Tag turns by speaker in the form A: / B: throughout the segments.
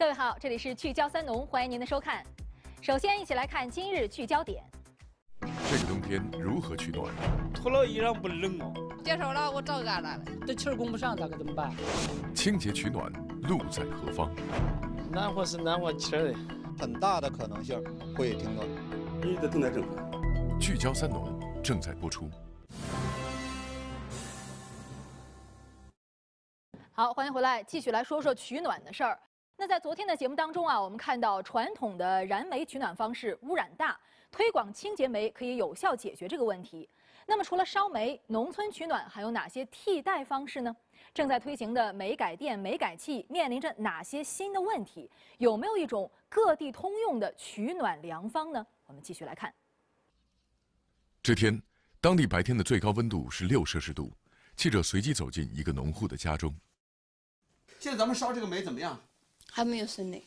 A: 各位好，这里是聚焦三农，欢迎您的收看。首先，一起来看今日聚焦点。
B: 这个冬天如何取暖？
C: 脱了衣裳不冷哦。
D: 接手了，我照干了。这气儿供不上，咋个怎么办？
B: 清洁取暖路在何方？暖和是暖和，
C: 气的，很大的可能性会停暖。
B: 一直正在政府。聚焦三农正在播出。
A: 好，欢迎回来，继续来说说取暖的事儿。那在昨天的节目当中啊，我们看到传统的燃煤取暖方式污染大，推广清洁煤可以有效解决这个问题。那么，除了烧煤，农村取暖还有哪些替代方式呢？正在推行的煤改电、煤改气面临着哪些新的问题？有没有一种各地通用的取暖良方呢？我们继续来看。
B: 这天，当地白天的最高温度是六摄氏度。记者随即走进一个农户的家中。
C: 现在咱们烧这个煤怎么样？还没有生呢，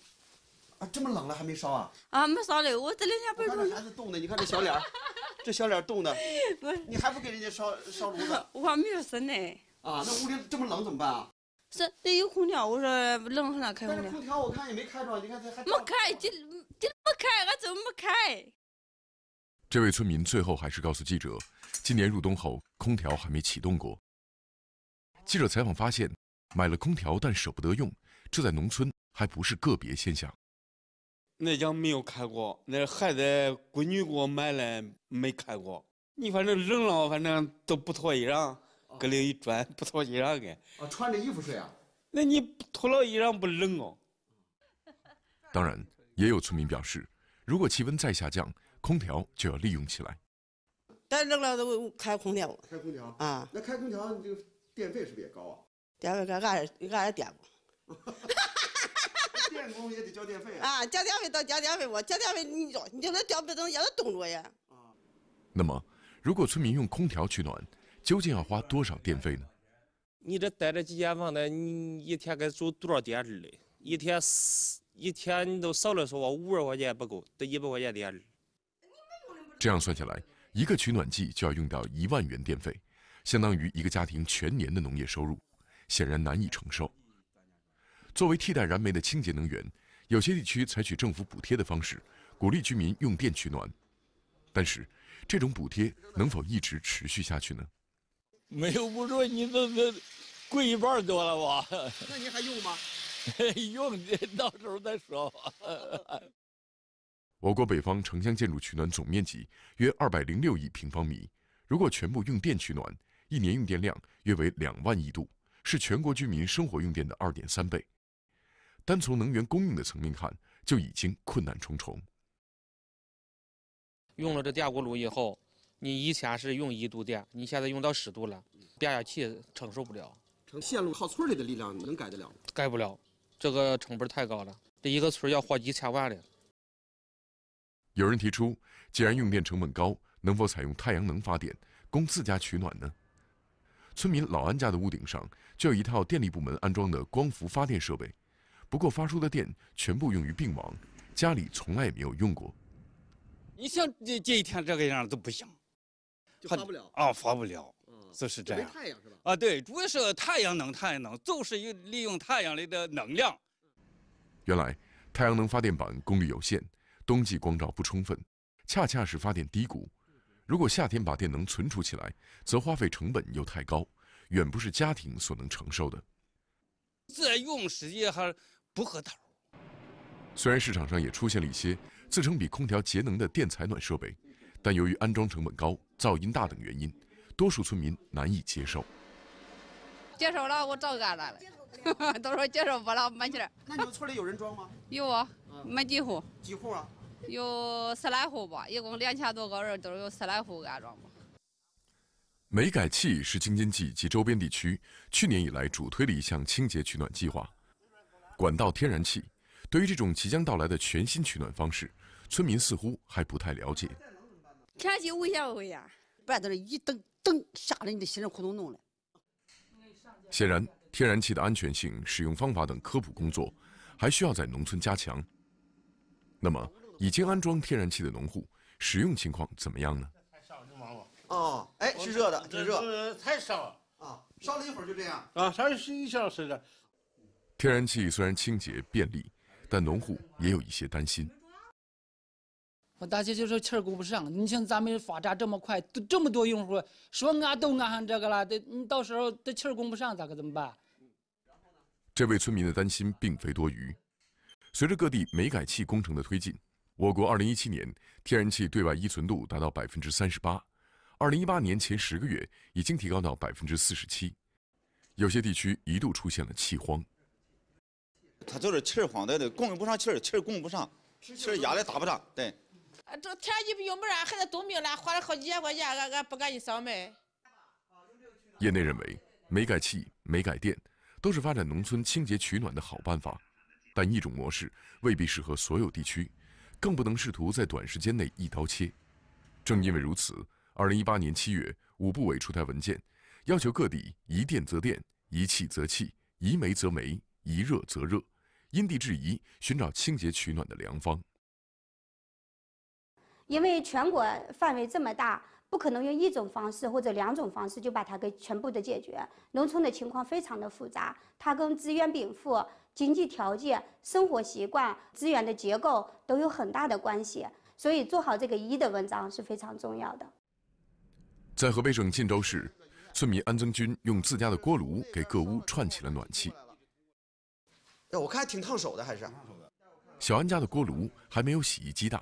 C: 啊，这么冷了还没烧啊？啊，没烧嘞，我这两天不是……你孩子冻的，你看这小脸儿，这小脸儿冻的。你还不给人家烧烧炉
D: 子？我还没有生呢。
C: 啊，那屋里这么冷怎么办啊？
D: 是，这有空调，我说
C: 冷从了，开空调？空调我看也没开着，你看这还……没开，今今没开，俺怎么没开？
B: 这位村民最后还是告诉记者，今年入冬后空调还没启动过。记者采访发现，买了空调但舍不得用，这在农村。还不是个别现象。
C: 那家没有开过，那孩子闺女给我买嘞，没开过。你反正冷了，反正都不脱衣裳，搁里一转，不脱衣裳给。啊，穿着衣服睡啊？那你脱了衣裳不冷哦？
B: 当然，也有村民表示，如果气温再下降，空调就要利用起来。
D: 但扔了都开空调，开空调
B: 啊？
C: 那开空调，你这个电费是不是也高啊？电费该俺俺也点
D: 电工也得交电费啊！交电费到交电费，我交电费你你就能交
C: 不中，也他动作呀。啊，
B: 那么如果村民用空调取暖，究竟要花多少电费呢？
C: 你这待这几间房子，你一天该租多少电儿嘞？一天四一天，你都少了说，我五十块钱不够，得一百块钱电儿。
B: 这样算下来，一个取暖季就要用掉一万元电费，相当于一个家庭全年的农业收入，显然难以承受。作为替代燃煤的清洁能源，有些地区采取政府补贴的方式，鼓励居民用电取暖。但是，这种补贴能否一直持续下去呢？
E: 没有补助，你这这贵一半多了吧？那你还用吗？
B: 用，到时候再说。我国北方城乡建筑取暖总面积约二百零六亿平方米，如果全部用电取暖，一年用电量约为两万亿度，是全国居民生活用电的二点三倍。单从能源供应的层面看，就已经困难重重。
C: 用了这电锅炉以后，你以前是用一度电，你现在用到十度了，变压器承受不了。成线路靠村里的力量能改得了吗？改不了，这个成本太高了，这一个村要花几千万的。
B: 有人提出，既然用电成本高，能否采用太阳能发电供自家取暖呢？村民老安家的屋顶上就有一套电力部门安装的光伏发电设备。不过发出的电全部用于并网，家里从来也没有用过。
C: 你像这这一天这个样都不行，就发不了啊，发不了，就
D: 是这样。啊，对，主要是太阳能，太阳能就是利用太阳里的能量。
B: 原来，太阳能发电板功率有限，冬季光照不充分，恰恰是发电低谷。如果夏天把电能存储起来，则花费成本又太高，远不是家庭所能承受的。
C: 然用实际还不合头。
B: 虽然市场上也出现了一些自称比空调节能的电采暖设备，但由于安装成本高、噪音大等原因，多数村民难以接受。
D: 接受了，我早安了。都说接受不了，没钱。那
C: 你们村里有人装吗？
D: 有啊，没几户。几户啊？有十来户吧，一共两千多个人，都是有十来户安装吧。
B: 煤改气是京津冀及周边地区去年以来主推的一项清洁取暖计划。管道天然气，对于这种即将到来的全新取暖方式，村民似乎还不太了解。
D: 天然气危险不呀？不到那这一蹬蹬，吓得你的心里咕
C: 咚咚的。
B: 显然，天然气的安全性、使用方法等科普工作，还需要在农村加强。那么，已经安装天然气的农户，使用情况怎么样呢？
C: 哦，哎，是热的，这热。太烧了啊！烧了一会儿就这样。啊，烧一小时的。
B: 天然气虽然清洁便利，但农户也有一些担心。
D: 我担心就是气儿供不上，你像咱们发展这么快，都这么多用户，说安都安上这个了，这你到时候这气儿供不上，咋个怎么办？
B: 这位村民的担心并非多余。随着各地煤改气工程的推进，我国二零一七年天然气对外依存度达到百分之三十八，二零一八年前十个月已经提高到百分之四十七，有些地区一度出现了气荒。
C: 他就是气儿慌的，供供不上气儿，气儿供不上，气儿压的打不上，对。
D: 啊，这天气不上，还得冻病了，花了好几千块钱，俺俺不敢去烧煤。
B: 业内认为，煤改气、煤改电都是发展农村清洁取暖的好办法，但一种模式未必适合所有地区，更不能试图在短时间内一刀切。正因为如此，二零一八年七月，五部委出台文件，要求各地宜电则电、宜气则气、宜煤则煤、宜热则热。因地制宜，寻找清洁取暖的良方。
C: 因为全国范围这么大，不可能用一种方式或者两种方式就把它给全部的解决。农村的情况非常的复杂，它跟资源禀赋、经济条件、生活习惯、资源的结构都有很大的关系。所以做好这个“一”的文章是非常重要的。
B: 在河北省晋州市，村民安增军用自家的锅炉给各屋串起了暖气。
C: 我看挺烫手的，还是
B: 小安家的锅炉还没有洗衣机大，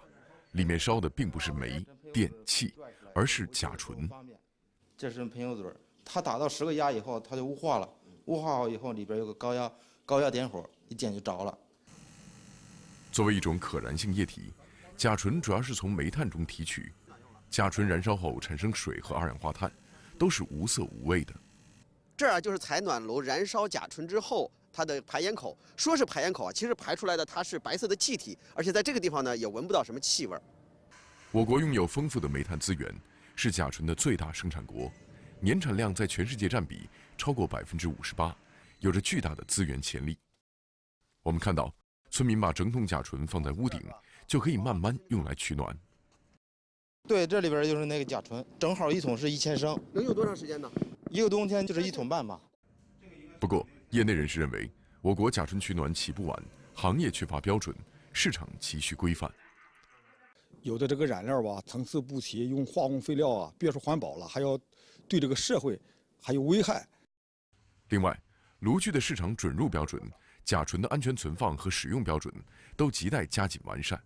B: 里面烧的并不是煤、电、气，而是甲醇。
C: 这是喷油嘴，它打到十个压以后，它就雾化了。雾化好以后，里边有个高压高压点火，一点
B: 就着了。作为一种可燃性液体，甲醇主要是从煤炭中提取。甲醇燃烧后产生水和二氧化碳，都是无色无味的。
C: 这儿就是采暖炉燃烧甲醇之后。它的排烟口说是排烟口啊，其实排出来的它是白色的气体，而且在这个地方呢也闻不到什么气味。
B: 我国拥有丰富的煤炭资源，是甲醇的最大生产国，年产量在全世界占比超过百分之五十八，有着巨大的资源潜力。我们看到，村民把整桶甲醇放在屋顶，就可以慢慢用来取暖。
C: 对，这里边就是那个甲醇，正好一桶是一千升，能用多长时间呢？一个冬天就是一桶半吧。
B: 不过，业内人士认为，我国甲醇取暖起步晚，行业缺乏标准，市场急需规范。
C: 有的这个燃料吧，层次不齐，用化工废料啊，别说环保了，还要对这个社会
B: 还有危害。另外，炉具的市场准入标准、甲醇的安全存放和使用标准都亟待加紧完善。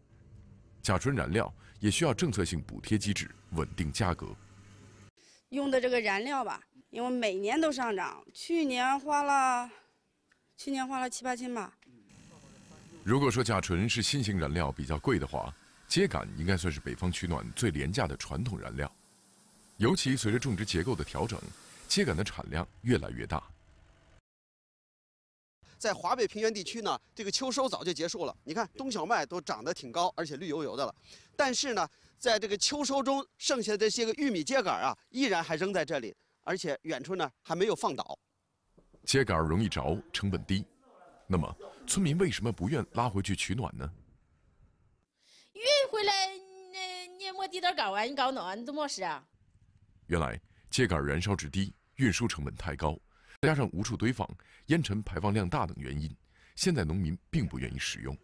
B: 甲醇燃料也需要政策性补贴机制稳定价格。
C: 用的这个燃料吧。因
D: 为每年都上涨，去年花了，去年花了七八千吧。
B: 如果说甲醇是新型燃料比较贵的话，秸秆应该算是北方取暖最廉价的传统燃料。尤其随着种植结构的调整，秸秆的产量越来越大。
C: 在华北平原地区呢，这个秋收早就结束了。你看冬小麦都长得挺高，而且绿油油的了。但是呢，在这个秋收中剩下的这些个玉米秸秆啊，依然还扔在这里。而且远处呢还没有放倒，
B: 秸秆容易着，成本低。那么，村民为什么不愿拉回去取暖呢？
C: 运回来
D: 那你也莫地点搞啊，你搞暖你都么使啊。
B: 原来秸秆燃烧值低，运输成本太高，加上无处堆放、烟尘排放量大等原因，现在农民并不愿意使用。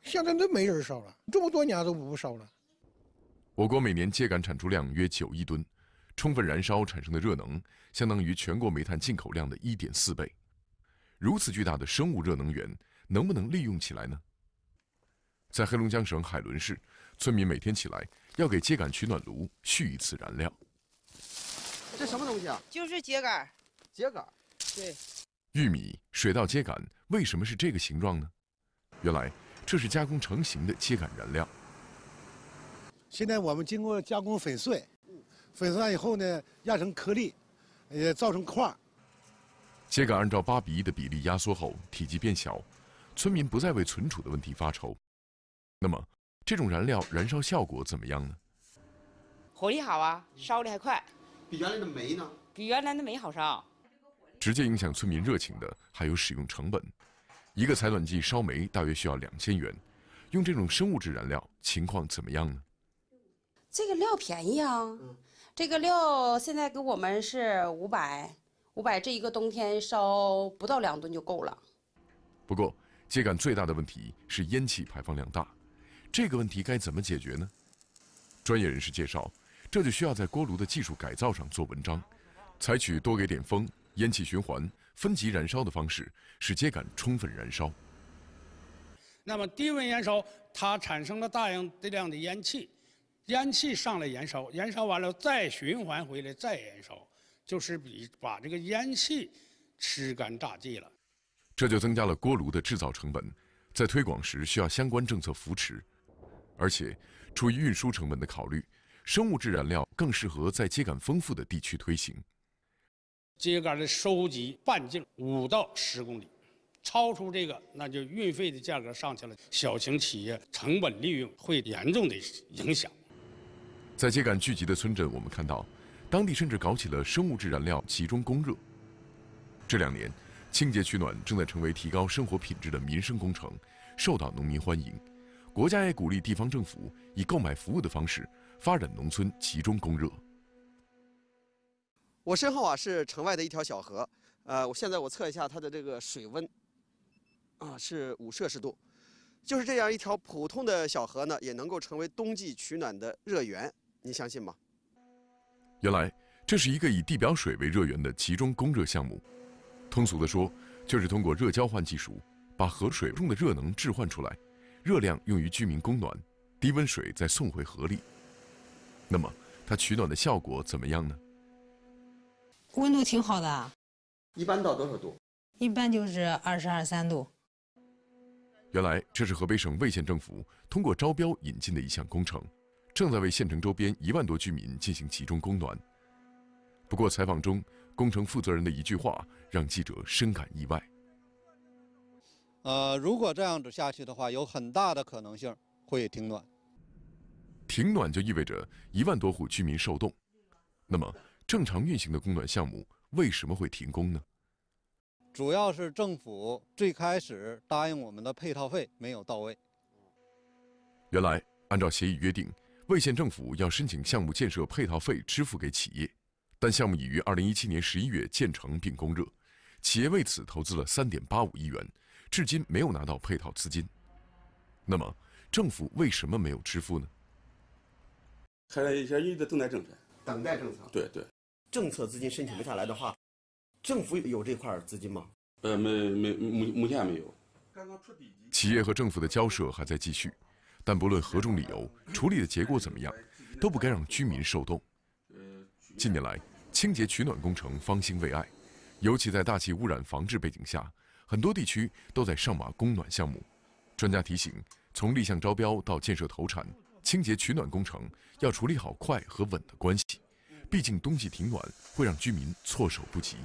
C: 现在都没人烧了，这么多年都不烧了。
B: 我国每年秸秆产出量约九亿吨。充分燃烧产生的热能相当于全国煤炭进口量的一点四倍。如此巨大的生物热能源能不能利用起来呢？在黑龙江省海伦市，村民每天起来要给秸秆取暖炉续一次燃料。
C: 这什么东西
D: 啊？就是秸秆，秸秆。对。
B: 玉米、水稻秸秆为什么是这个形状呢？原来这是加工成型的秸秆燃料。现在我们经过加工粉碎。粉碎完以后呢，压成颗粒，也造成块儿。秸秆按照八比一的比例压缩后，体积变小，村民不再为存储的问题发愁。那么，这种燃料燃烧效果怎么样呢？
D: 火力好啊，烧的还快。比原来的煤呢？比原来的煤好烧。
B: 直接影响村民热情的还有使用成本。一个采暖季烧煤大约需要两千元，用这种生物质燃料情况怎么样呢？
D: 这个料便宜啊，这个料现在给我们是五百，五百这一个冬天烧不到两吨就够了。
B: 不过秸秆最大的问题是烟气排放量大，这个问题该怎么解决呢？专业人士介绍，这就需要在锅炉的技术改造上做文章，采取多给点风、烟气循环、分级燃烧的方式，使秸秆充分燃烧。
C: 那么低温燃烧，它产生了大量大量的烟气。烟气上来燃烧，燃烧完了再循环回来再燃烧，就是比把这个烟气吃干榨尽了，
B: 这就增加了锅炉的制造成本，在推广时需要相关政策扶持，而且出于运输成本的考虑，生物质燃料更适合在秸秆丰富的地区推行。
C: 秸秆的收集半径五到十公里，超出这个那就运费的价格上去了，小型企业成本利用会严重的
B: 影响。在秸秆聚集的村镇，我们看到，当地甚至搞起了生物质燃料集中供热。这两年，清洁取暖正在成为提高生活品质的民生工程，受到农民欢迎。国家也鼓励地方政府以购买服务的方式发展农村集中供热。
E: 我身
C: 后啊是城外的一条小河，呃，我现在我测一下它的这个水温，啊是五摄氏度，就是这样一条普通的小河呢，也能够成为冬季取暖的热源。你相信吗？
B: 原来这是一个以地表水为热源的集中供热项目，通俗的说，就是通过热交换技术，把河水中的热能置换出来，热量用于居民供暖，低温水再送回河里。那么，它取暖的效果怎么样呢？
D: 温度挺好的，
C: 一般到多少度？
D: 一般就是二十二三度。
B: 原来这是河北省魏县政府通过招标引进的一项工程。正在为县城周边一万多居民进行集中供暖。不过，采访中工程负责人的一句话让记者深感意外。
C: 呃，如果这样子下去的话，有很大的可能性会
E: 停暖。
B: 停暖就意味着一万多户居民受冻。那么，正常运行的供暖项目为什么会停工呢？
C: 主要是政府最开始答应我们的配套费没有到位。
B: 原来，按照协议约定。魏县政府要申请项目建设配套费支付给企业，但项目已于二零一七年十一月建成并供热，企业为此投资了三点八五亿元，至今没有拿到配套资金。那么，政府为什么没有支付呢？
C: 现在一在一在等待政策，等待政策。对对，政策资金申请不下来的话，政府有这块资金吗？
B: 呃，没没目目前没有。企业和政府的交涉还在继续。但不论何种理由，处理的结果怎么样，都不该让居民受冻。近年来，清洁取暖工程方兴未艾，尤其在大气污染防治背景下，很多地区都在上马供暖项目。专家提醒，从立项招标到建设投产，清洁取暖工程要处理好快和稳的关系。毕竟，冬季停暖会让居民措手不及。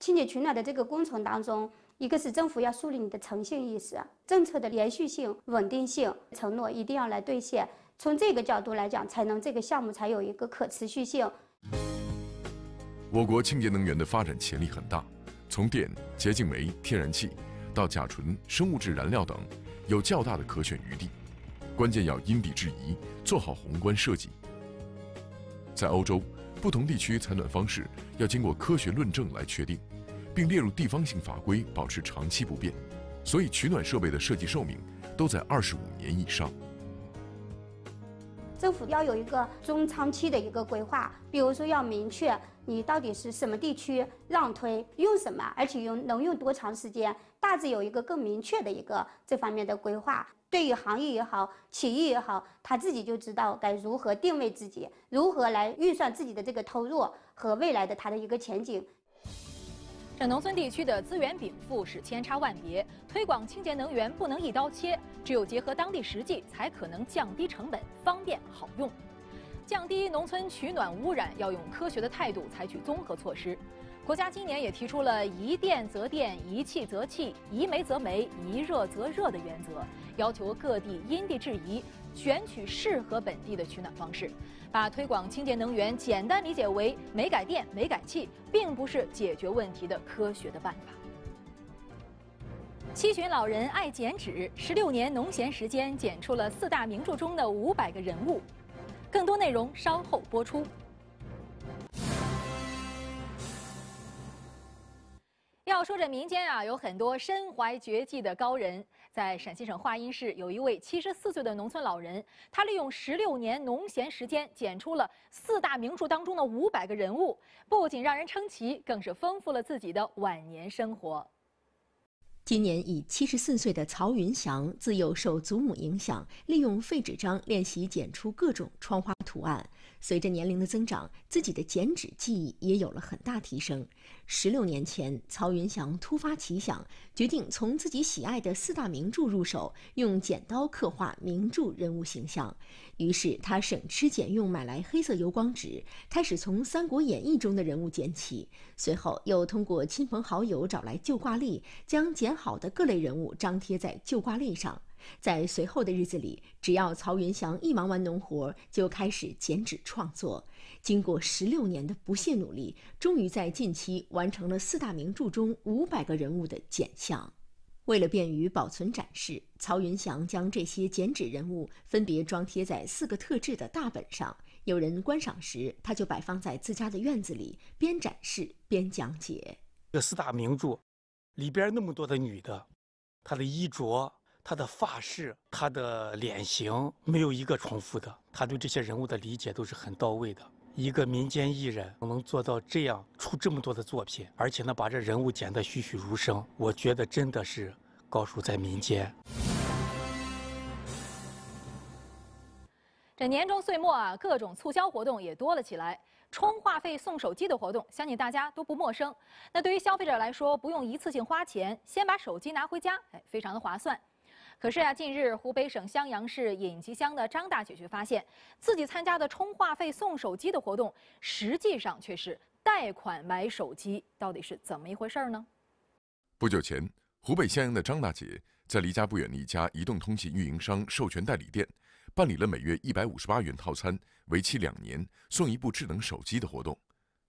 C: 清洁取暖的这个工程当中。一个是政府要树立你的诚信意识，政策的连续性、稳定性，承诺一定要来兑现。从这个角度来讲，才能这个项目才有一个可持续性。
B: 我国清洁能源的发展潜力很大，从电、洁净煤、天然气，到甲醇、生物质燃料等，有较大的可选余地。关键要因地制宜，做好宏观设计。在欧洲，不同地区采暖方式要经过科学论证来确定。并列入地方性法规，保持长期不变，所以取暖设备的设计寿命都在二十五年以上。
C: 政府要有一个中长期的一个规划，比如说要明确你到底是什么地区让推用什么，而且用能用多长时间，大致有一个更明确的一个这方面的规划。对于行业也好，企业也好，他自己就知道该如何定位自己，如何来预算自己的这个投入和未来的它的一个前景。农村地区的资源禀赋是千
A: 差万别，推广清洁能源不能一刀切，只有结合当地实际，才可能降低成本、方便好用。降低农村取暖污染，要用科学的态度，采取综合措施。国家今年也提出了“宜电则电、宜气则气、宜煤则煤、宜热则热”的原则，要求各地因地制宜。选取适合本地的取暖方式，把推广清洁能源简单理解为煤改电、煤改气，并不是解决问题的科学的办法。七旬老人爱剪纸，十六年农闲时间剪出了四大名著中的五百个人物。更多内容稍后播出。要说这民间啊，有很多身怀绝技的高人。在陕西省华阴市，有一位七十四岁的农村老人，他利用十六年农闲时间剪出了四大名著当中的五百个人物，不仅让人称奇，更是丰富了自己的晚年生活。
E: 今年已七十四岁的曹云祥，自幼受祖母影响，利用废纸张练习剪出各种窗花图案。随着年龄的增长，自己的剪纸技艺也有了很大提升。十六年前，曹云祥突发奇想，决定从自己喜爱的四大名著入手，用剪刀刻画名著人物形象。于是他省吃俭用买来黑色油光纸，开始从《三国演义》中的人物剪起。随后又通过亲朋好友找来旧挂历，将剪好的各类人物张贴在旧挂历上。在随后的日子里，只要曹云祥一忙完农活，就开始剪纸创作。经过十六年的不懈努力，终于在近期完成了四大名著中五百个人物的剪像。为了便于保存展示，曹云祥将这些剪纸人物分别装贴在四个特制的大本上。有人观赏时，他就摆放在自家的院子里，边展示边讲解。这四大名著里边那么多的女的，她的衣着。他的发饰，他的脸型，没有
C: 一个重复的。他对这些人物的理解都是很到位的。一个民间艺人能做到这样，出这么多的作品，而且呢，把这人物剪得栩栩如生，我觉得真
E: 的是高手在民间。
A: 这年终岁末啊，各种促销活动也多了起来。充话费送手机的活动，相信大家都不陌生。那对于消费者来说，不用一次性花钱，先把手机拿回家，哎，非常的划算。可是啊，近日湖北省襄阳市尹集乡的张大姐却发现自己参加的充话费送手机的活动，实际上却是贷款买手机，到底是怎么一回事呢？
B: 不久前，湖北襄阳的张大姐在离家不远的一家移动通信运营商授权代理店，办理了每月一百五十八元套餐，为期两年，送一部智能手机的活动。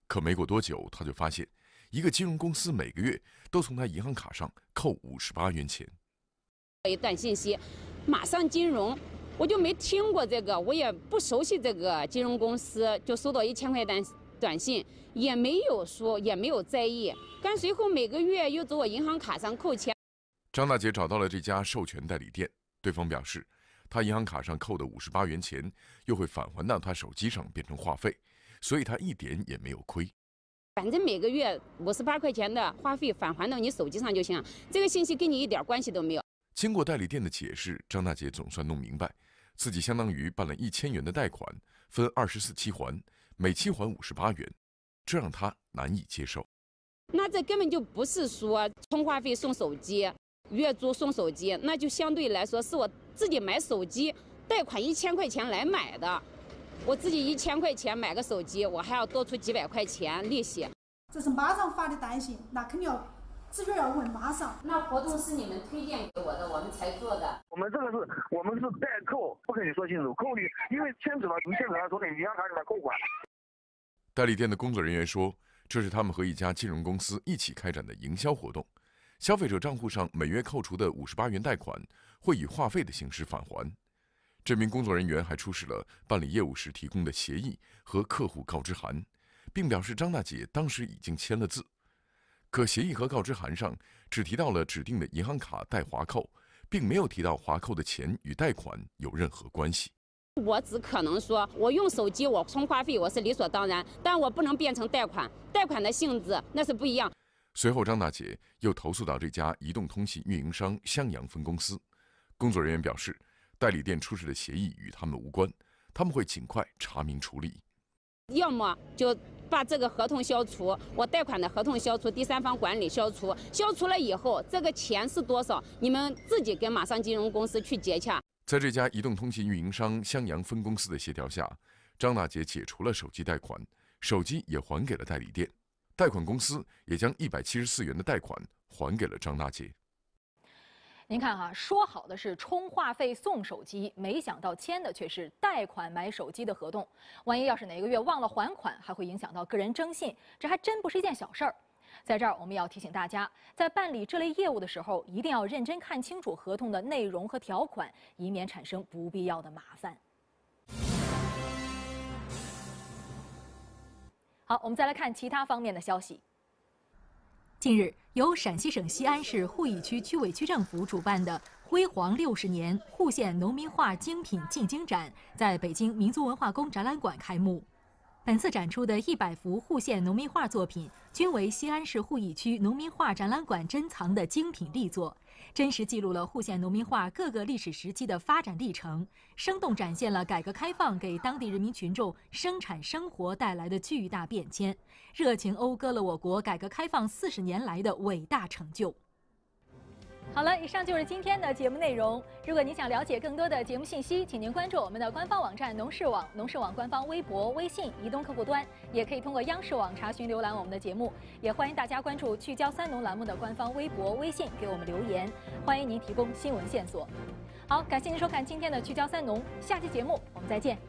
B: 可没过多久，她就发现，一个金融公司每个月都从她银行卡上扣五十八元钱。
D: 一段信息，马上金融，我就没听过这个，我也不熟悉这个金融公司，就收到一千块单短信，也没有说，也没有在意。但随后每个月又走我银行卡上扣钱。
B: 张大姐找到了这家授权代理店，对方表示，他银行卡上扣的五十八元钱又会返还到他手机上，变成话费，所以他一点也没有亏。
D: 反正每个月五十八块钱的话费返还到你手机上就行，这个信息跟你一点关系都没有。
B: 经过代理店的解释，张大姐总算弄明白，自己相当于办了一千元的贷款，分二十四期还，每期还五十八元，这让她难以接受。
D: 那这根本就不是说充话费送手机，月租送手机，那就相对来说是我自己买手机，贷款一千块钱来买的，我自己一千块钱买个手机，我还要多出几百块钱利息。这是马上发的短信，那肯定要。是个要问？马上，那活动是你们推荐给我的，我们才做的。
C: 我们这个是，我们是代扣，不跟你说清楚，扣你，因为牵扯到你现场了，昨天银行他给他扣款。
B: 代理店的工作人员说，这是他们和一家金融公司一起开展的营销活动，消费者账户上每月扣除的五十八元贷款，会以话费的形式返还。这名工作人员还出示了办理业务时提供的协议和客户告知函，并表示张大姐当时已经签了字。可协议和告知函上只提到了指定的银行卡代划扣，并没有提到划扣的钱与贷款有任何关系。
D: 我只可能说我用手机我充话费我是理所当然，但我不能变成贷款，贷款的性质那是不一样。
B: 随后，张大姐又投诉到这家移动通信运营商襄阳分公司。工作人员表示，代理店出示的协议与他们无关，他们会尽快查明处理。
D: 要么就。把这个合同消除，我贷款的合同消除，第三方管理消除，消除了以后，这个钱是多少，你们自己跟马上金融公司去结洽。
B: 在这家移动通信运营商襄阳分公司的协调下，张大姐解除了手机贷款，手机也还给了代理店，贷款公司也将一百七十四元的贷款还给了张大姐。
A: 您看哈，说好的是充话费送手机，没想到签的却是贷款买手机的合同。万一要是哪个月忘了还款，还会影响到个人征信，这还真不是一件小事儿。在这儿，我们要提醒大家，在办理这类业务的时候，一定要认真看清楚合同的内容和条款，以免产生不必要的麻烦。好，我们再来看其他方面的消息。近日，由陕西省西安市鄠邑区区委区政府主办的“辉煌六十年”鄠县农民画精品进京展在北京民族文化宫展览馆开幕。本次展出的一百幅鄠县农民画作品，均为西安市鄠邑区农民画展览馆珍藏的精品力作。真实记录了户县农民画各个历史时期的发展历程，生动展现了改革开放给当地人民群众生产生活带来的巨大变迁，热情讴歌了我国改革开放四十年来的伟大成就。好了，以上就是今天的节目内容。如果您想了解更多的节目信息，请您关注我们的官方网站农事网、农事网官方微博、微信、移动客户端，也可以通过央视网查询浏览我们的节目。也欢迎大家关注“聚焦三农”栏目的官方微博、微信，给我们留言。欢迎您提供新闻线索。好，感谢您收看今天的《聚焦三农》，下期节目我们再见。